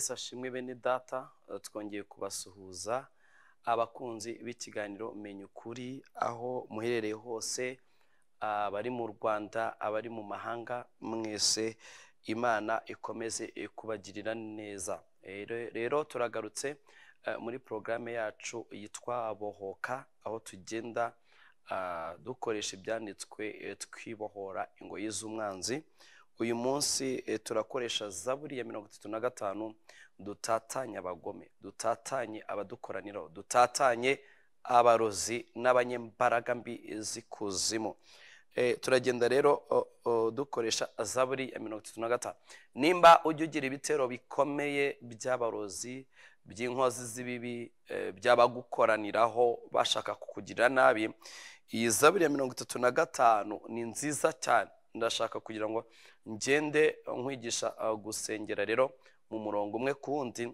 yesu ashimwe bene data eh, twongeye kubasuhuza abakunzi b'ikiganiro menya ukuri aho muherereye hose abari mu rwanda abari mu mahanga mwese imana ikomeze kubagirira neza rero turagarutse eh, muri porogaramu yacu yitwa bohoka aho tugenda ah, dukoresha ibyanditswe eh, twibohora ingoyi z'umwanzi uyu munsi eh, turakoresha zaburi ya mirongo itatu na gatanu dutatanye abagome dutatanye abadukoraniro dutatanye abarozi n'abanyembaraga mbi z'ikuzimu eh, turagenda rero dukoresha zaburi ya mirongo itatu na gatanu nimba ujya ugira ibitero bikomeye by'abarozi by'inkozi z'ibibi eh, by'abagukoraniraho bashaka kukugirira nabi iyi zaburi ya mirongo itatu na gatanu ni nziza cyane ndashaka kugira ngo ngende nkwigisha ah, gusengera rero mu murongo umwe ku wundi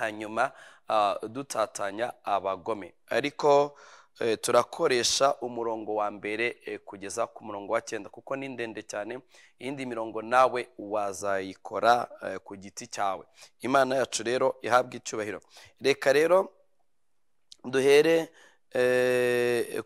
hanyuma ah, dutatanya abagome ariko eh, turakoresha umurongo wa mbere eh, kugeza ku murongo wa cyenda kuko ni ndende cyane iyindi mirongo nawe wazayikora eh, ku giti cyawe imana yacu rero ihabwa icyubahiro reka rero duhere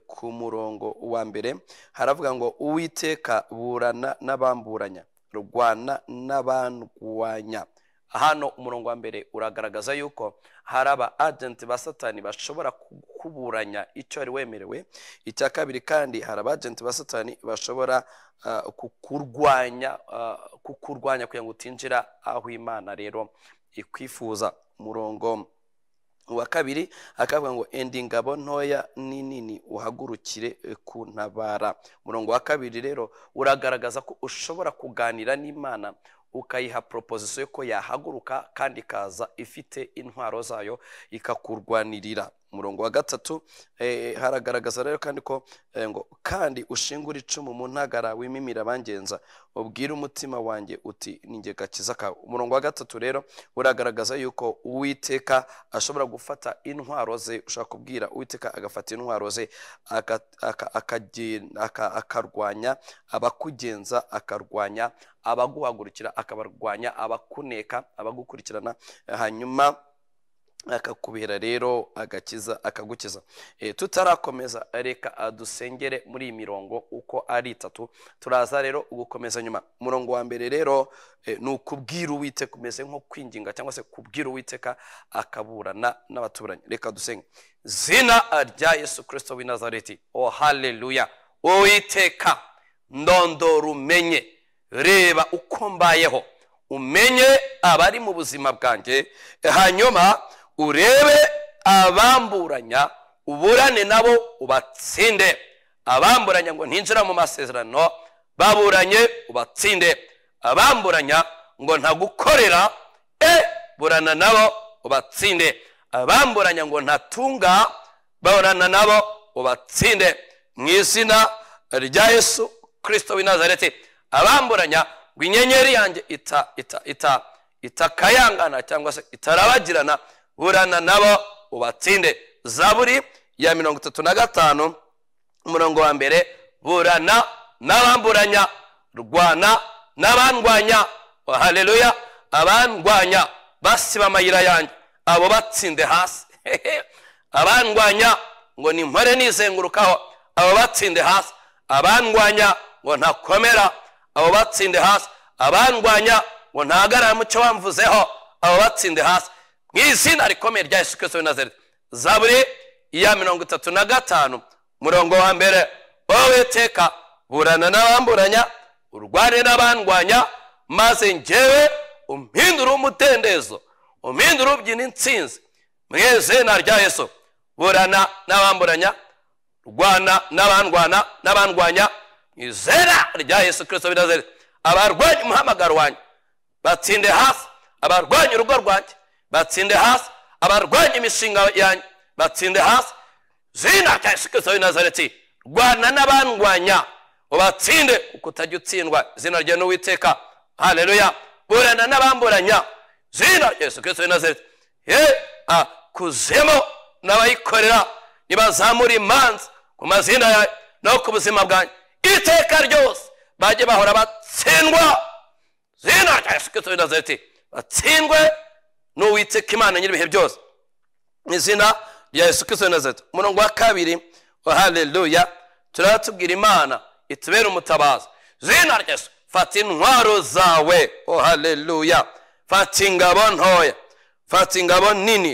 ku murongo wa mbere haravuga ngo uwiteka burana n'abamburanya rwana n'abandwanya hano umurongo wa mbere uragaragaza yuko hari aba agenti ba satani bashobora kuburanya icyo wari wemerewe icya kabiri kandi hari aba agenti ba satani bashobora ah, kukurwanya ah, kukurwanya kugira ngo utinjira aho imana rero ikwifuza umurongo uwa kabiri akavuga ngo endi ingabo ntoya n'inini uhagurukire eh, kuntabara umurongo wa kabiri rero uragaragaza ko ushobora kuganira n'imana ukayiha proposition ko yahaguruka kandi ikaza ifite intwaro zayo ikakurwanirira murongo wa gatatu eh, haragaragaza rero kandi ko eh, ngo kandi ushingura icumu mu ntagara wimimira abangenza ubwire umutima wanjye uti n'ingega kiza kawe umurongo wa gatatu rero uragaragaza yuko uwiteka ashobora gufata intwaro ze ushobora kubwira uwiteka agafata intwaro ze akarwanya abakugenza akarwanya abaguhagurukira akabarwanya abakuneka abagukurikirana hanyuma akakubera rero agakiza akagukiza eh, tutarakomeza reka adusengere muri iyi mirongo uko ari itatu turaza rero gukomeza nyuma umurongo wa mbere rero eh, ni ukubwira uwiteka umeze nko kwinginga cyangwa se kubwira uwiteka akaburana n'abaturanyi reka dusenge zina rya yesu kirisito w'i nazareti o haleluya uwiteka ndondora umenye reba uko mbayeho umenye abari mu buzima bwanjye hanyuma urebe abamburanya uburane nabo ubatsinde abamburanya ngo ntinjira mu masezerano baburanye ubatsinde abamburanya ngo ntagukorera e burana nabo ubatsinde abamburanya ngo ntatunga baburana nabo ubatsinde mu izina rya yesu kirisito w'i nazareti abamburanya ngo inyenyeri yanjye ita ita ita itakayangana cyangwa se itarabagirana burana nabo ubatsinde zaburi ya mirongo itatu na gatanu umurongo wa mbere burana n'abamburanya rwana n'abandwanya haleluya abandwanya basiba amayira yanjye abo batsinde hasi abandwanya ngo ni mpore nizengurukaho abo batsinde hasi abandwanya ngo ntakomera abo batsinde hasi abandwanya ngo ntagarara mucyo wamvuzeho abo batsinde hasi mu izina rikomeye rya Yesu kirisito Nazareti zaburi iya mirongo itatu na gatanu murongo wa mbere wowe teka burana n'abamburanya urwane n'abandwanya maze ngewe umpindura umudendezo umpindura ubyina insinzi mu izina rya Yesu burana n'abamburanya rwana n'abandwana n'abandwanya mu izina rya Yesu kirisito Nazareti abarwanya umuhamagaro wanjye batsinde hafi abarwanya urugo rwanjye batsinde hasi abarwanya imishinga yanjye batsinde hasi zina rya yesu kirisito w'i nazareti rwana n'abandwanya ubatsinde uko utajya utsindwa zina rya n'uwiteka hareruya burana n'abamburanya zina rya yesu kirisito w'i nazareti ye kuzimu n'abayikorera nibazamura imanza ku mazina yawe no ku buzima bwanjye iteka ryose bajye bahora batsindwa zina rya yesu kirisito w'i nazareti batsindwe n'uwitseka imana nyir'ibihe byose izina rya yesu kirisito na umurongo wa kabiri wa hareruya turatubwira imana itubere umutabazi zina rya yesu fata intwaro zawe o oh, hareruya fata ingabo ntoya fata ingabo nini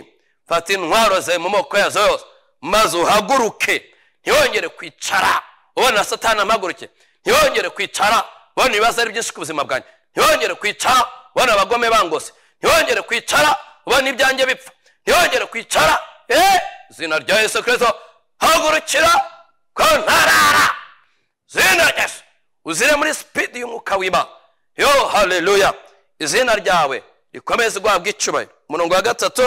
fata intwaro zawe mu moko yazo yose maze uhaguruke ntiyongere kwicara ubona satani amaguruke ntiyongere kwicara ubona ibibazo ari byinshi ku buzima bwanjye ntiwongere kwicara ubona abagome bangose ntibongere kwicara ubona ibyanjye bipfa ntibongere kwicara eee eh? izina rya yesu kirisito hagurukira ko ntarara izina rya yesu uzire muri sipidi y'umwuka w'imana yo hareruya izina ryawe rikomeze guhabwa icyubahiro umurongo wa gatatu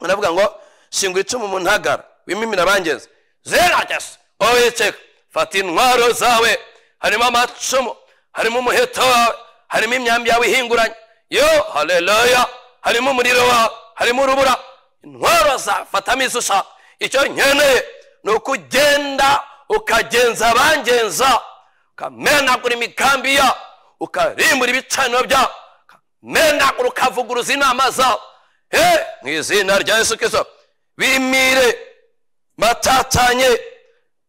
baravuga ngo shingura icumu mu ntagara wimimira abangeze zera yesu wowe wiceka fata intwaro zawe harimo amacumu harimo umuheto wawe harimo imyambi yawe ihinguranye yo haleluya harimo umuriro wa harimo urubura intwaro fatamo izo icyo nkeneye ni uko ukagenza abangenza ukamenagura imikambi yabo ukarimbura ibicaniro byabo ukamenagura ukavuguruza inama zabo mu izina rya yesu kirisito bimire matatanye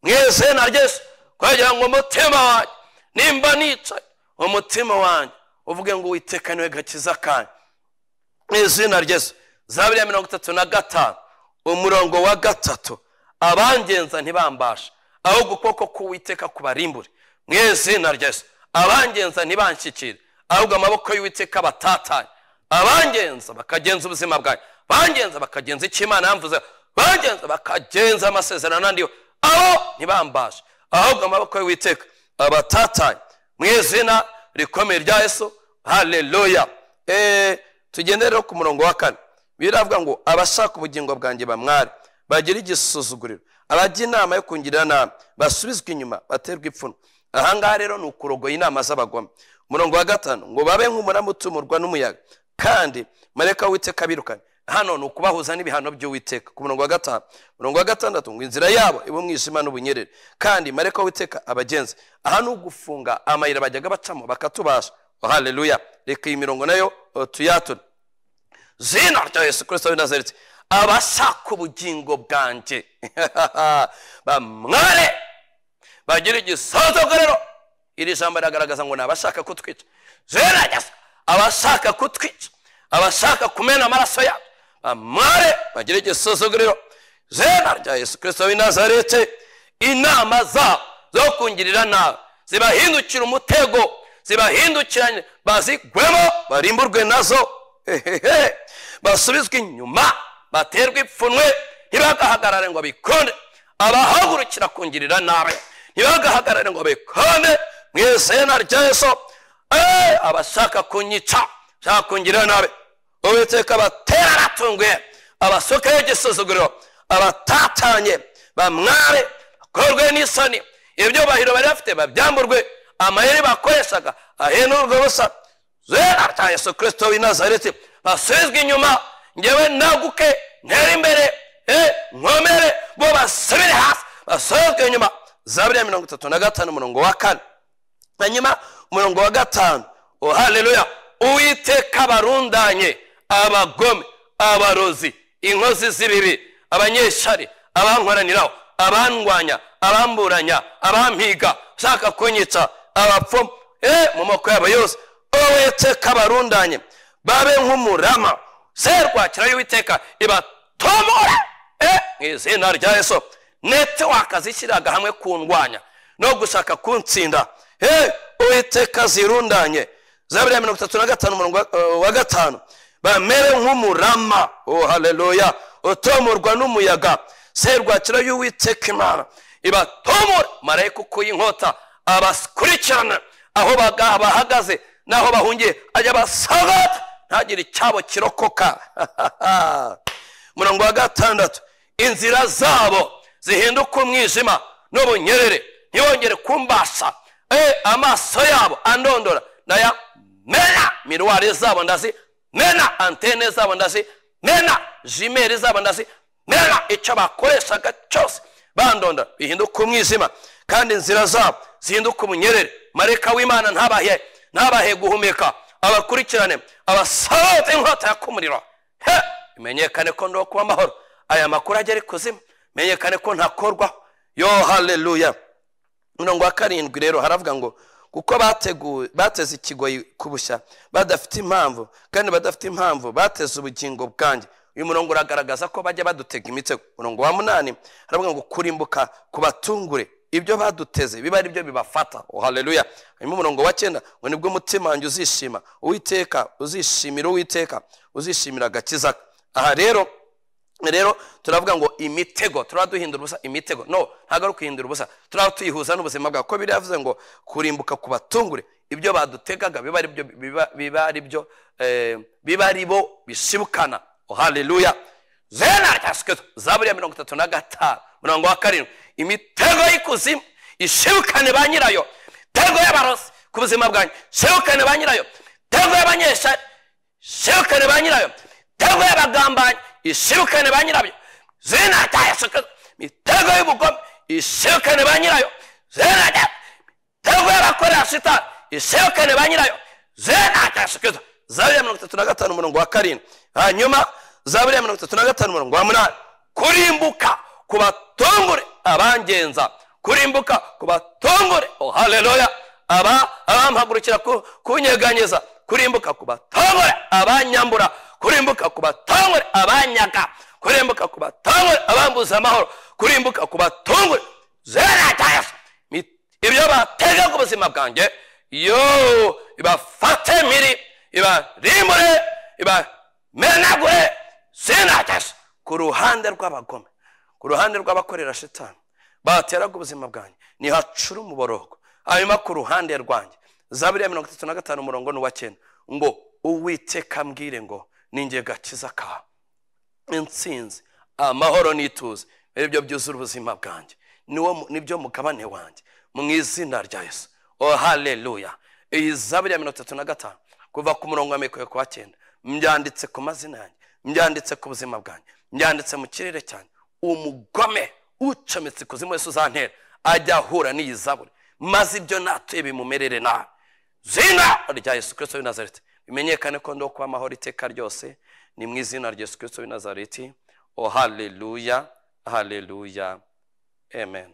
mu izina rya yesu kugira ngo umutima wanjye nimba nicaye umutima wanjye uvuge ngo witeka niwe gakiza kanyu mu izina ryiza za biriya mirongo itatu na gatanu umurongo wa gatatu abangenza ntibambashe ahubwo ukuboko k'uwiteka kubarimbure mu izina ryiza abangenza ntibanshyikire ahubwo amaboko y'uwiteka batatanye abangenza bakagenza ubuzima bwawe bangenza bakagenza icyo imana yamvuze bangenza bakagenza amasezerano n'andi aho ntibambashe ahubwo amaboko y'uwiteka abatatanye mu izina rikomeye rya yesu hareruya eh, tugende rero ku murongo wa kane biravuga ngo abashaka ubugingo bwanjye bamware bagira igisuzuguriro abajya inama yo kungirira nabi basubizwa inyuma baterwa ipfunwe ahangaha rero ni ukurogoya inama z'abagome umurongo wa gatanu ngo babe nk'umurama n'umuyaga kandi mareka witse birukane hano ni ukubahuza n'ibihano by'uwiteka ku murongo wa gatanu murongo wa gatandatu ngo inzira yabo iba umwijima n'ubunyerere kandi mareka witeka abagenzi aha ni ugufunga amayira bajyaga bacamo bakatubasha oh, haleluya reka iyi mirongo nayo oh, tuyature zina rya yesu kirisito w'inazaretse abashaka ubugingo bwanjye bamware bagira igisonzogorero rero iri jambo riragaragaza ngo ni abashaka kutwica zina abashaka kutwica abashaka kumena amaraso yabo amare bagire isuzuguriro zena rya yesu kirisito w'i inama zabo zo kungirira nabi zibahindukira umutego zibahindukiranye bazigwemo barimburwe nazo hehehe basubizwe inyuma baterwe ipfunwe ntibagahagarare ngo bikunde abahagurukira kungirira nabi ntibagahagarare ngo bikunde mu izina rya yesu abashaka kunyica shaka kungirira nabi uwiteka baterana byatunguye abasoka y'igisuzuguriro abatatanye bamware bakorwe n'isoni ibyubahiro bari bafite babyamburwe amayeri bakoreshaga ahenurwe busa zera cya yesu kirisito w'i nazareti basubizwe inyuma ngewe naguke ntera imbere nkomere bo basubire hasi basubizwe inyuma za biriya mirongo itatu na gatanu umurongo wa kane hanyuma umurongo wa gatanu oh haleluya uwiteka barundanye abagome abarozi inkozi z'ibibi abanyeshyari abankoraniraho abandwanya abamburanya abampiga ushaka kunyica abapfumu eh, mu moko yabo yose uwiteka kabarundanye babe nk'umurama serwakira y'uwiteka ibatomora eh, mu izina rya yesu netiwaka zishyiraga hamwe ku ndwanya no gushaka kuntsinda eh, uwiteka zirundanye za bibiri na mirongo itatu na gatanu umurongo wa gatanu bamere nk'umurama oh haleluya utomorwa n'umuyaga serwakira y'uwiteka imana ibatomora marayika ukuye yinkota abakurikirana aho bahagaze n'aho bahungiye ajya abasabata ntagire icyabo kirokoka murongo wa gatandatu inzira zabo zihinduka umwijima n'ubunyerere ntibongere kumbasha eh, amaso yabo andondora ndayamena mirwari zabo ndazi mena antene zabo ndazi mena jimeri zabo ndazi mena icyo bakoreshaga cyose bandonda bihinduka umwijima kandi inzira zabo zihinduka umunyerere mareka w'imana ntabahe ntabahe guhumeka abakurikirane abasabe inkota yakumuriro he bimenyekane ko ndo kuba amahoro aya makuru ari ikuzimu imenyekane ko ntakorwaho yo haleluya murongo wa karindwi rero haravuga ngo kuko bateze ikigoyi kubushya badafite impamvu kandi badafite impamvu bateze ubugingo bwanjye uyu murongo uragaragaza ko bajya badutega imitego murongo wa munani haravuga ngo kurimbuka kubatungure ibyo baduteze biba ari byo bibafata oh, haleluya hanyuma umurongo wa cyenda ngo nibwo umutima wanjye uzishima uwiteka uzishimira uwiteka uzishimira agakiza aha rero rero turavuga ngo imitego turaba duhindura ubusa imitego no ntabwo ari ukuhindura ubusa turaba tuyihuza n'ubuzima bwawe kuko biriya bivuze ngo kurimbuka ku batungure ibyo badutegaga biba ari byo biba ari byo eh, biba ari bo bishibukana oh, haleluya zena cyasiketo za buriya mirongo itatu na gatanu mirongo wa karindwi imitego y'ikuzimu ishibukane ba nyirayo tego y'abarosi ku buzima bwanyu ishibukane ba nyirayo tego y'abanyeshari ishibukane ba nyirayo tego y'abagambanyi isirukane ba nyirabyo zina cyayasuka imitego y'ubugome isirukane ba nyirayo zina imitego y'abakorera sitani isirukane ba nyirayo zina cyayasukiza za mirongo itatu na gatanu umurongo wa karindwi hanyuma za biriya mirongo itatu na gatanu umurongo wa munani kurimbuka ku batungure abangenza kurimbuka ku batungure oh aba abampagurukira kunyeganyeza kurimbuka ku batungure abanyambura kurimbuka ku abanyaga kurimbuka ku batongore abambuza amahoro kurimbuka ku batongore zeratayasa ibyo batega ku buzima bwanjye yo ibafate miri ibarimure ibamenagure sinatasa ku ruhande rw'abagome ku ruhande rw'abakorera shitani batera ku buzima bwanjye ntihacure umuborogo hanyuma ku ruhande rwanjye za ya mirongo itatu na gatanu umurongo n'uwa cyenda ngo uwiteka mbwire ngo ninjye gakiza kawe insinzi amahoro n'ituze ibyo byuzuye ubuzima bwanjye nibyo mugabane wanjye mu izina rya yesu oh haleluya iyi za biriya mirongo itatu na gatanu kuva ku murongo wa mikoro cyenda mbyanditse ku mazina yanjye mbyanditse ku buzima bwanjye mbyanditse mu kirere cyane umugome ucometse ikuzimu wese uzantera ajya ahura n'iyi zaburi maze ibyo natuye bimumerere nabi zina rya yesu kirisito w'inazaretse bimenyekane ko ndo kuba amahoro iteka ryose ni mu izina rya yesu kirisito w'i nazareti o oh, haleluya haleluya amen